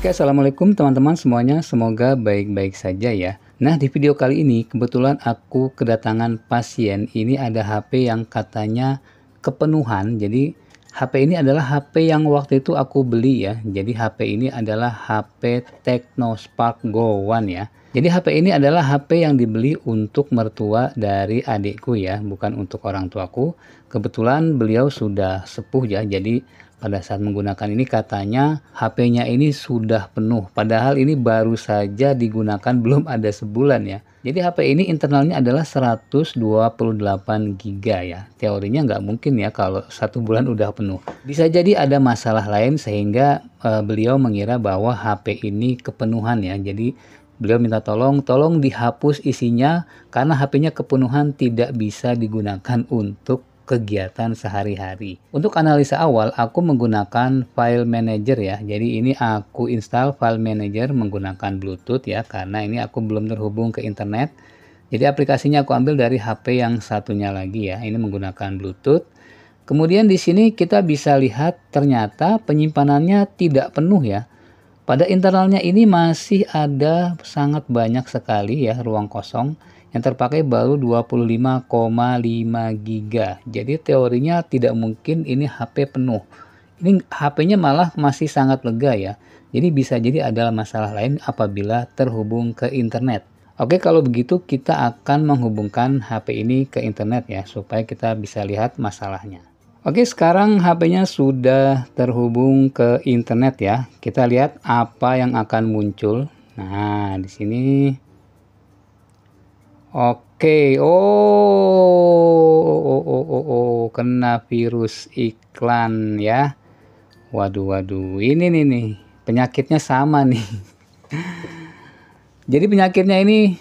Oke, assalamualaikum teman-teman semuanya. Semoga baik-baik saja ya. Nah, di video kali ini kebetulan aku kedatangan pasien. Ini ada HP yang katanya kepenuhan. Jadi, HP ini adalah HP yang waktu itu aku beli ya. Jadi, HP ini adalah HP Spark Go One ya. Jadi HP ini adalah HP yang dibeli untuk mertua dari adikku ya, bukan untuk orang tuaku. Kebetulan beliau sudah sepuh ya, jadi pada saat menggunakan ini katanya HP-nya ini sudah penuh padahal ini baru saja digunakan belum ada sebulan ya. Jadi HP ini internalnya adalah 128 GB ya. Teorinya nggak mungkin ya kalau satu bulan udah penuh. Bisa jadi ada masalah lain sehingga e, beliau mengira bahwa HP ini kepenuhan ya. Jadi beliau minta tolong, tolong dihapus isinya karena HP-nya kepenuhan tidak bisa digunakan untuk kegiatan sehari-hari. Untuk analisa awal, aku menggunakan file manager ya. Jadi ini aku install file manager menggunakan Bluetooth ya, karena ini aku belum terhubung ke internet. Jadi aplikasinya aku ambil dari HP yang satunya lagi ya. Ini menggunakan Bluetooth. Kemudian di sini kita bisa lihat ternyata penyimpanannya tidak penuh ya. Pada internalnya ini masih ada sangat banyak sekali ya ruang kosong yang terpakai baru 25,5 giga. Jadi teorinya tidak mungkin ini HP penuh. Ini HP-nya malah masih sangat lega ya. Jadi bisa jadi adalah masalah lain apabila terhubung ke internet. Oke, kalau begitu kita akan menghubungkan HP ini ke internet ya supaya kita bisa lihat masalahnya. Oke, sekarang HP-nya sudah terhubung ke internet ya. Kita lihat apa yang akan muncul. Nah, di sini Oke, oh, oh, oh, oh, oh, oh, kena virus iklan ya. Waduh, waduh, ini nih nih, penyakitnya sama nih. Jadi penyakitnya ini,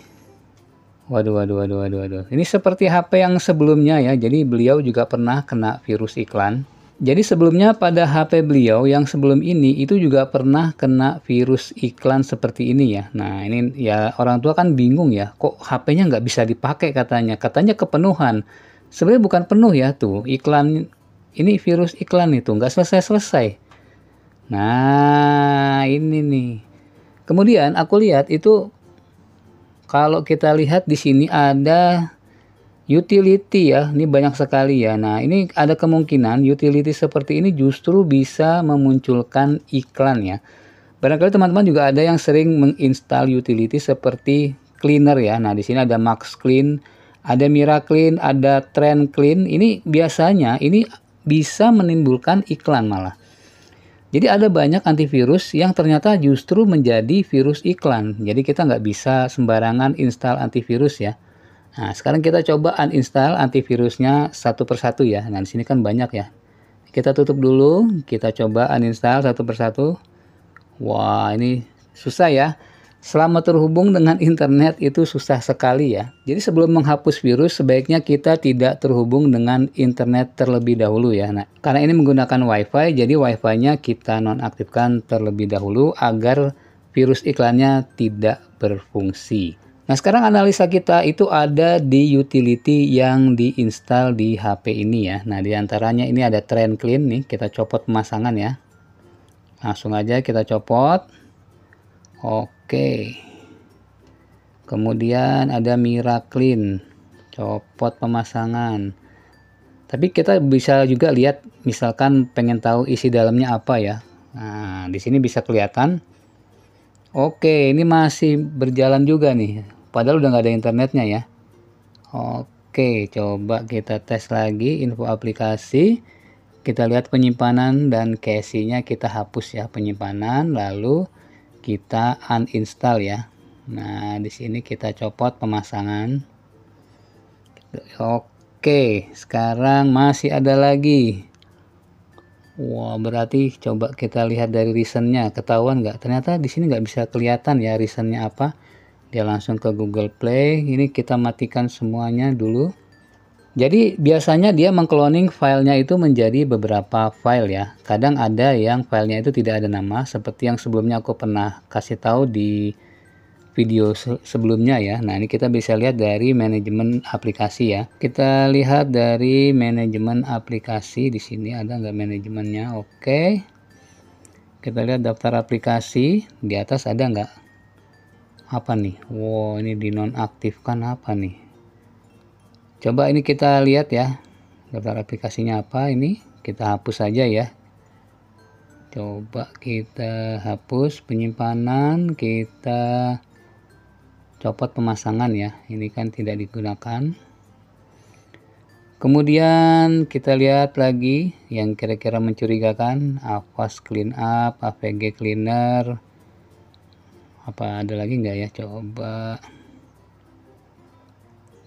waduh, waduh, waduh, waduh, waduh. Ini seperti HP yang sebelumnya ya. Jadi beliau juga pernah kena virus iklan. Jadi sebelumnya pada HP beliau yang sebelum ini itu juga pernah kena virus iklan seperti ini ya. Nah ini ya orang tua kan bingung ya, kok HP-nya nggak bisa dipakai katanya. Katanya kepenuhan. Sebenarnya bukan penuh ya tuh iklan ini virus iklan itu nggak selesai selesai. Nah ini nih. Kemudian aku lihat itu kalau kita lihat di sini ada utility ya, ini banyak sekali ya. Nah, ini ada kemungkinan utility seperti ini justru bisa memunculkan iklan ya. Barangkali teman-teman juga ada yang sering menginstal utility seperti cleaner ya. Nah, di sini ada Max Clean, ada Mira Clean, ada Trend Clean. Ini biasanya ini bisa menimbulkan iklan malah. Jadi ada banyak antivirus yang ternyata justru menjadi virus iklan. Jadi kita nggak bisa sembarangan install antivirus ya Nah, sekarang kita coba uninstall antivirusnya satu persatu ya. Nah, di sini kan banyak ya. Kita tutup dulu, kita coba uninstall satu persatu. Wah, ini susah ya. Selama terhubung dengan internet itu susah sekali ya. Jadi sebelum menghapus virus, sebaiknya kita tidak terhubung dengan internet terlebih dahulu ya. Nah, karena ini menggunakan WiFi, jadi WiFi-nya kita nonaktifkan terlebih dahulu agar virus iklannya tidak berfungsi. Nah, sekarang analisa kita itu ada di utility yang diinstal di HP ini ya. Nah, diantaranya ini ada trend clean nih, kita copot pemasangan ya. Langsung aja kita copot. Oke. Kemudian ada Mira Clean, copot pemasangan. Tapi kita bisa juga lihat misalkan pengen tahu isi dalamnya apa ya. Nah, di sini bisa kelihatan. Oke, ini masih berjalan juga nih Padahal udah nggak ada internetnya ya. Oke, coba kita tes lagi info aplikasi. Kita lihat penyimpanan dan casingnya kita hapus ya penyimpanan, lalu kita uninstall ya. Nah, di sini kita copot pemasangan. Oke, sekarang masih ada lagi. Wah, berarti coba kita lihat dari reasonnya. Ketahuan nggak? Ternyata di sini nggak bisa kelihatan ya reasonnya apa dia langsung ke Google Play ini kita matikan semuanya dulu jadi biasanya dia mengkloning filenya itu menjadi beberapa file ya kadang ada yang filenya itu tidak ada nama seperti yang sebelumnya aku pernah kasih tahu di video sebelumnya ya nah ini kita bisa lihat dari manajemen aplikasi ya kita lihat dari manajemen aplikasi di sini ada nggak manajemennya oke kita lihat daftar aplikasi di atas ada nggak apa nih wow ini dinonaktifkan apa nih coba ini kita lihat ya daftar aplikasinya apa ini kita hapus saja ya coba kita hapus penyimpanan kita copot pemasangan ya ini kan tidak digunakan kemudian kita lihat lagi yang kira-kira mencurigakan Avas Clean Up, AVG Cleaner apa ada lagi nggak ya coba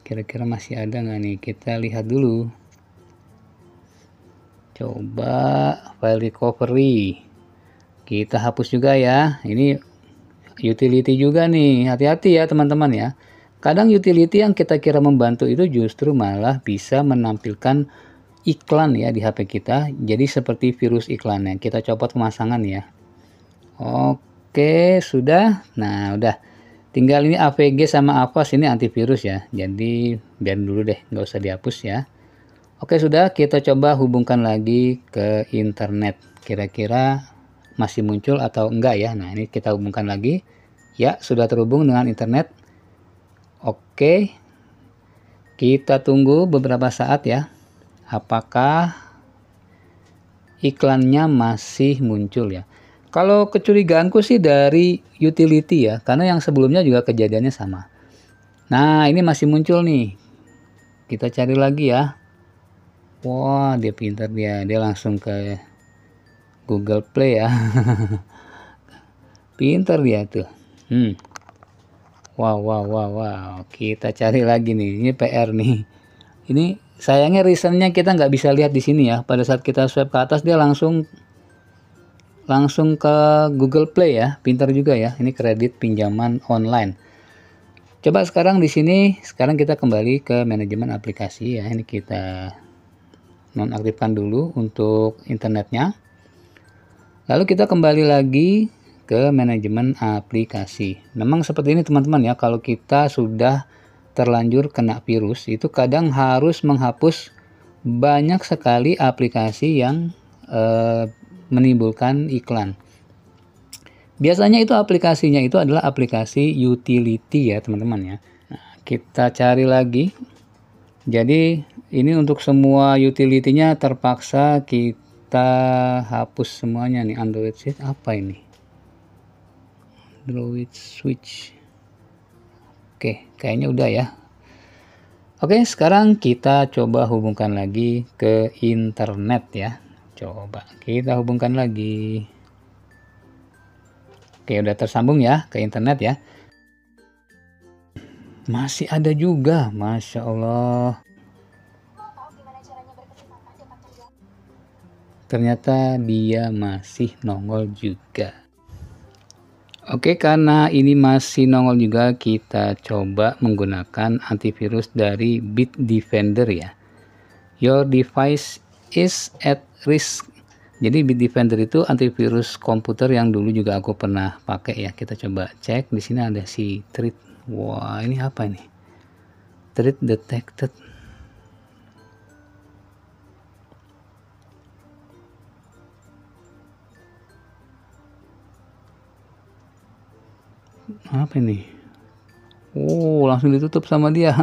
kira-kira masih ada nggak nih kita lihat dulu coba file recovery kita hapus juga ya ini utility juga nih hati-hati ya teman-teman ya kadang utility yang kita kira membantu itu justru malah bisa menampilkan iklan ya di HP kita jadi seperti virus iklannya kita copot pemasangan ya oke Oke, sudah. Nah, udah. Tinggal ini AVG sama AFAS ini antivirus ya. Jadi biar dulu deh, nggak usah dihapus ya. Oke, sudah. Kita coba hubungkan lagi ke internet. Kira-kira masih muncul atau enggak ya. Nah, ini kita hubungkan lagi. Ya, sudah terhubung dengan internet. Oke. Kita tunggu beberapa saat ya. Apakah iklannya masih muncul ya. Kalau kecurigaanku sih dari utility ya, karena yang sebelumnya juga kejadiannya sama. Nah, ini masih muncul nih. Kita cari lagi ya. Wah, dia pintar dia. Dia langsung ke Google Play ya. pintar dia tuh. Hmm. Wow, wow, wow, wow. Kita cari lagi nih. Ini PR nih. Ini sayangnya reasonnya kita nggak bisa lihat di sini ya. Pada saat kita swipe ke atas dia langsung langsung ke Google Play ya. Pintar juga ya. Ini kredit pinjaman online. Coba sekarang di sini, sekarang kita kembali ke manajemen aplikasi ya. Ini kita nonaktifkan dulu untuk internetnya. Lalu kita kembali lagi ke manajemen aplikasi. Memang seperti ini teman-teman ya, kalau kita sudah terlanjur kena virus, itu kadang harus menghapus banyak sekali aplikasi yang eh, menimbulkan iklan. Biasanya itu aplikasinya itu adalah aplikasi utility ya teman-teman ya. Nah, kita cari lagi. Jadi ini untuk semua utility-nya terpaksa kita hapus semuanya nih Android Switch apa ini? Android Switch. Oke, kayaknya udah ya. Oke, sekarang kita coba hubungkan lagi ke internet ya. Coba kita hubungkan lagi. Oke, udah tersambung ya ke internet ya. Masih ada juga, masya Allah. Ternyata dia masih nongol juga. Oke, karena ini masih nongol juga, kita coba menggunakan antivirus dari Bitdefender ya. Your device is at risk jadi Defender itu antivirus komputer yang dulu juga aku pernah pakai ya. Kita coba cek di sini ada si threat. Wah, ini apa ini? Threat detected. Apa ini? Oh, langsung ditutup sama dia.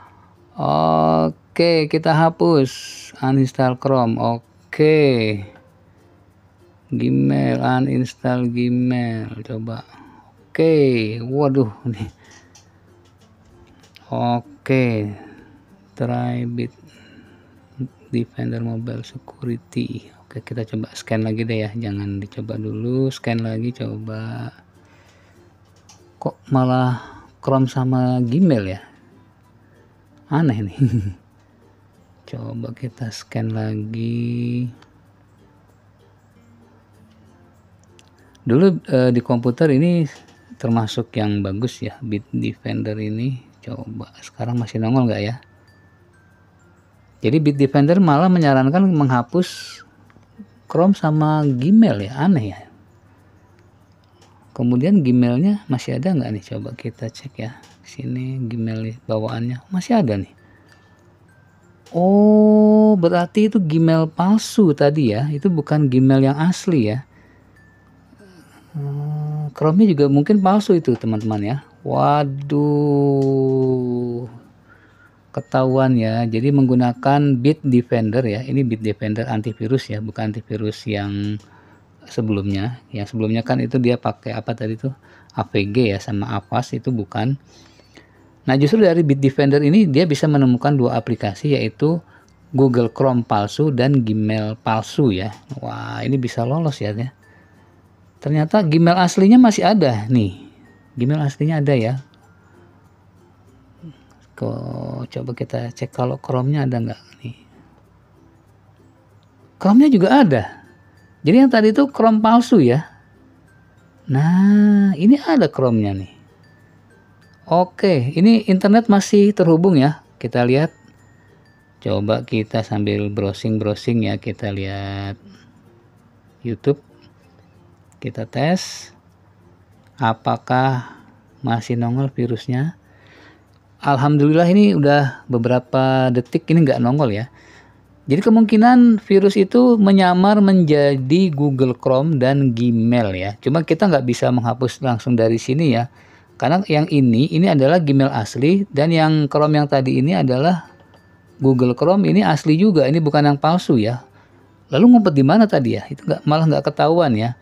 Oke, kita hapus uninstall Chrome oke okay. Gmail uninstall Gmail coba oke okay. waduh nih oke okay. try bit Defender Mobile Security oke kita coba scan lagi deh ya jangan dicoba dulu scan lagi coba kok malah Chrome sama Gmail ya aneh nih coba kita scan lagi dulu e, di komputer ini termasuk yang bagus ya bit defender ini coba sekarang masih nongol nggak ya jadi bit defender malah menyarankan menghapus Chrome sama Gmail ya aneh ya kemudian Gmailnya masih ada nggak nih coba kita cek ya sini Gmail bawaannya masih ada nih Oh, berarti itu Gmail palsu tadi ya? Itu bukan Gmail yang asli ya? Hmm, chrome juga mungkin palsu itu teman-teman ya. Waduh, ketahuan ya. Jadi menggunakan Bit Defender ya. Ini Bit Defender antivirus ya, bukan antivirus yang sebelumnya. Yang sebelumnya kan itu dia pakai apa tadi tuh? AVG ya sama Avast itu bukan. Nah, justru dari Bitdefender ini dia bisa menemukan dua aplikasi yaitu Google Chrome palsu dan Gmail palsu ya. Wah, ini bisa lolos ya. Ternyata Gmail aslinya masih ada nih. Gmail aslinya ada ya. Kok coba kita cek kalau Chrome-nya ada nggak nih. Chrome-nya juga ada. Jadi yang tadi itu Chrome palsu ya. Nah, ini ada Chrome-nya nih. Oke, ini internet masih terhubung ya. Kita lihat. Coba kita sambil browsing-browsing ya, kita lihat YouTube. Kita tes apakah masih nongol virusnya. Alhamdulillah ini udah beberapa detik ini nggak nongol ya. Jadi kemungkinan virus itu menyamar menjadi Google Chrome dan Gmail ya. Cuma kita nggak bisa menghapus langsung dari sini ya karena yang ini ini adalah Gmail asli dan yang Chrome yang tadi ini adalah Google Chrome ini asli juga. Ini bukan yang palsu ya. Lalu ngumpet di mana tadi ya? Itu nggak malah nggak ketahuan ya.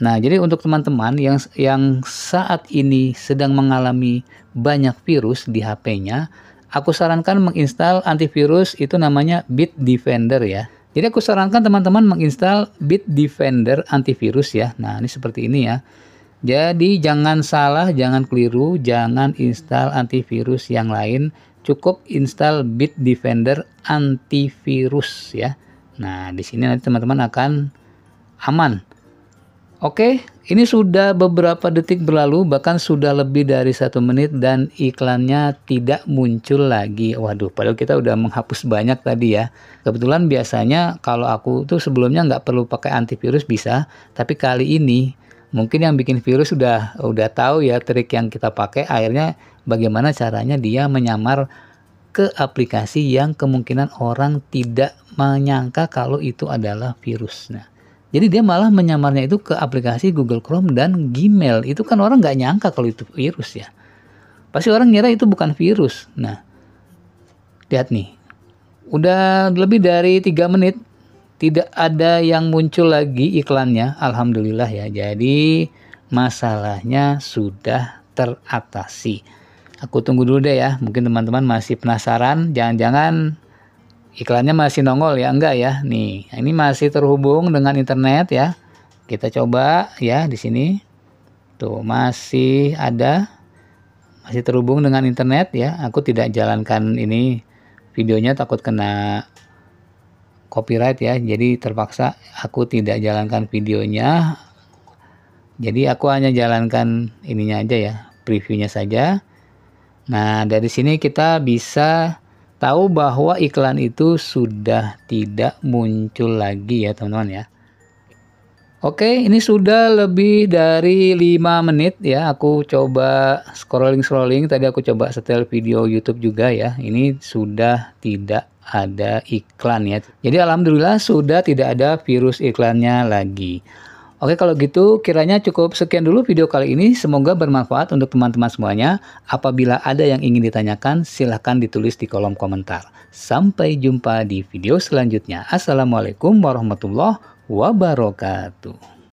Nah, jadi untuk teman-teman yang yang saat ini sedang mengalami banyak virus di HP-nya, aku sarankan menginstal antivirus itu namanya Bitdefender ya. Jadi aku sarankan teman-teman menginstal Bitdefender antivirus ya. Nah, ini seperti ini ya. Jadi jangan salah, jangan keliru, jangan install antivirus yang lain, cukup install Bitdefender antivirus ya. Nah, di sini nanti teman-teman akan aman. Oke, ini sudah beberapa detik berlalu, bahkan sudah lebih dari satu menit dan iklannya tidak muncul lagi. Waduh, padahal kita udah menghapus banyak tadi ya. Kebetulan biasanya kalau aku tuh sebelumnya nggak perlu pakai antivirus bisa, tapi kali ini mungkin yang bikin virus sudah udah tahu ya trik yang kita pakai akhirnya bagaimana caranya dia menyamar ke aplikasi yang kemungkinan orang tidak menyangka kalau itu adalah virus. Nah, jadi dia malah menyamarnya itu ke aplikasi Google Chrome dan Gmail. Itu kan orang nggak nyangka kalau itu virus ya. Pasti orang ngira itu bukan virus. Nah, lihat nih. Udah lebih dari tiga menit tidak ada yang muncul lagi iklannya alhamdulillah ya jadi masalahnya sudah teratasi aku tunggu dulu deh ya mungkin teman-teman masih penasaran jangan-jangan iklannya masih nongol ya enggak ya nih ini masih terhubung dengan internet ya kita coba ya di sini tuh masih ada masih terhubung dengan internet ya aku tidak jalankan ini videonya takut kena copyright ya jadi terpaksa aku tidak jalankan videonya jadi aku hanya jalankan ininya aja ya previewnya saja nah dari sini kita bisa tahu bahwa iklan itu sudah tidak muncul lagi ya teman-teman ya Oke, ini sudah lebih dari 5 menit ya. Aku coba scrolling-scrolling. Tadi aku coba setel video YouTube juga ya. Ini sudah tidak ada iklan ya. Jadi alhamdulillah sudah tidak ada virus iklannya lagi. Oke kalau gitu kiranya cukup sekian dulu video kali ini. Semoga bermanfaat untuk teman-teman semuanya. Apabila ada yang ingin ditanyakan silahkan ditulis di kolom komentar. Sampai jumpa di video selanjutnya. Assalamualaikum warahmatullahi wabarakatuh.